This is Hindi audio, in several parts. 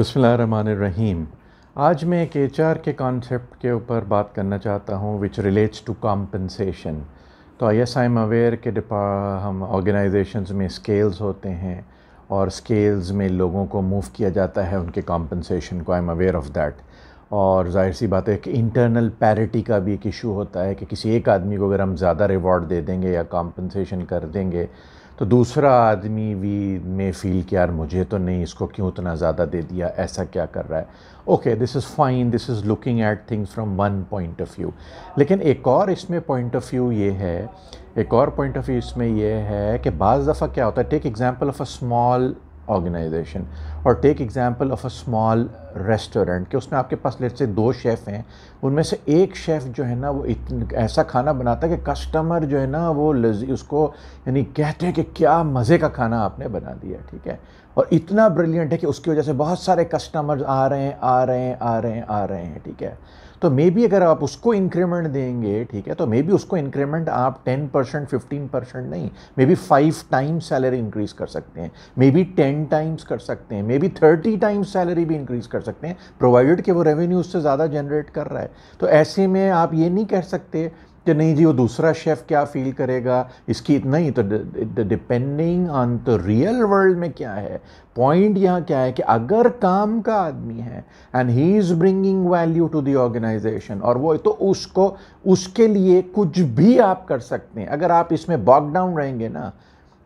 रहीम आज मैं एक एच आर के कॉन्सेप्ट के ऊपर बात करना चाहता हूँ विच रिलेट्स टू कॉम्पनसेशन तो यस आई एम अवेयर के हम ऑर्गेनाइजेशंस में स्केल्स होते हैं और स्केल्स में लोगों को मूव किया जाता है उनके कॉम्पनसेशन को I am aware of that और जाहिर सी बात है कि इंटरनल पैरिटी का भी एक इशू होता है कि किसी एक आदमी को अगर हम ज़्यादा रिवॉर्ड दे देंगे या कॉम्पनसेशन कर देंगे तो दूसरा आदमी भी में फील कि यार मुझे तो नहीं इसको क्यों इतना ज़्यादा दे दिया ऐसा क्या कर रहा है okay this is fine this is looking at things from one point of view लेकिन एक और इसमें पॉइंट ऑफ व्यू ये है एक और पॉइंट ऑफ व्यू इसमें यह है कि बज़ दफ़ा क्या होता है take example of a small organisation और take example of a small restaurant कि उसमें आपके पास लेट से दो शेफ़ हैं उनमें से एक शेफ़ जो है ना वो इतन, ऐसा खाना बनाता है कि कस्टमर जो है ना वो लजी उसको यानी कहते हैं कि क्या मज़े का खाना आपने बना दिया ठीक है और इतना ब्रिलियंट है कि उसकी वजह से बहुत सारे कस्टमर आ रहे हैं आ रहे हैं आ रहे हैं आ रहे हैं ठीक है तो मे बी अगर आप उसको इंक्रीमेंट देंगे ठीक है तो मे बी उसको इंक्रीमेंट आप 10 परसेंट फिफ्टीन परसेंट नहीं maybe five time salary increase कर सकते हैं maybe ten ten times कर सकते हैं maybe thirty times salary भी इंक्रीज कर सकते हैं प्रोवाइडेड कि वो रेवेन्यू उससे ज़्यादा जनरेट कर रहा है तो ऐसे में आप ये नहीं कह सकते कि नहीं जी वो दूसरा शेफ़ क्या फील करेगा इसकी इतना ही तो depending on the real world में क्या है पॉइंट यहाँ क्या है कि अगर काम का आदमी है and he is bringing value to the organisation और वो तो उसको उसके लिए कुछ भी आप कर सकते हैं अगर आप इसमें बॉकडाउन रहेंगे ना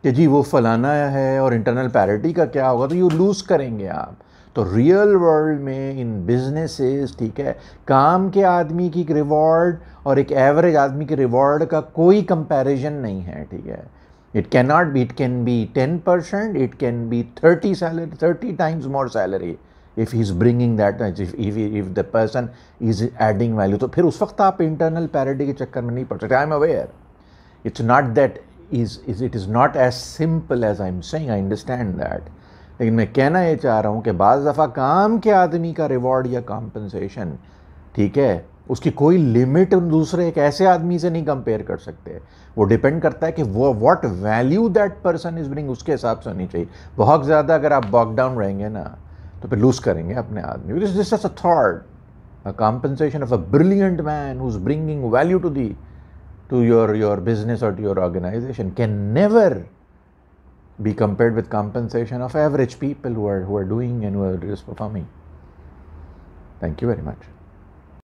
कि जी वो फलाना है और इंटरनल पैरिटी का क्या होगा तो यू लूज़ करेंगे आप तो रियल वर्ल्ड में इन बिजनेसेस ठीक है काम के आदमी की रिवॉर्ड और एक एवरेज आदमी के रिवॉर्ड का कोई कंपैरिजन नहीं है ठीक है it can not be it can be ten percent it can be thirty salary thirty times more salary if he is bringing that if the person is adding value तो फिर उस वक्त आप इंटरनल पैरिटी के चक्कर में नहीं पड़ सकते I am aware it's not that is, is it is not as simple as I'm saying, I understand that. लेकिन मैं कहना ये चाह रहा हूँ कि बज़ दफ़ा काम के आदमी का रिवॉर्ड या कॉम्पनसेशन ठीक है उसकी कोई लिमिट दूसरे एक ऐसे आदमी से नहीं कंपेयर कर सकते वो डिपेंड करता है कि वो what value that person is bring उसके हिसाब से होनी चाहिए बहुत ज़्यादा अगर आप बॉक डाउन रहेंगे ना तो फिर लूज़ करेंगे अपने आदमी this this a thought a compensation of a brilliant man who is bringing value to the to your, your business or to your organization can never be compared with compensation of average people who are, who are doing and who are just performing. Thank you very much.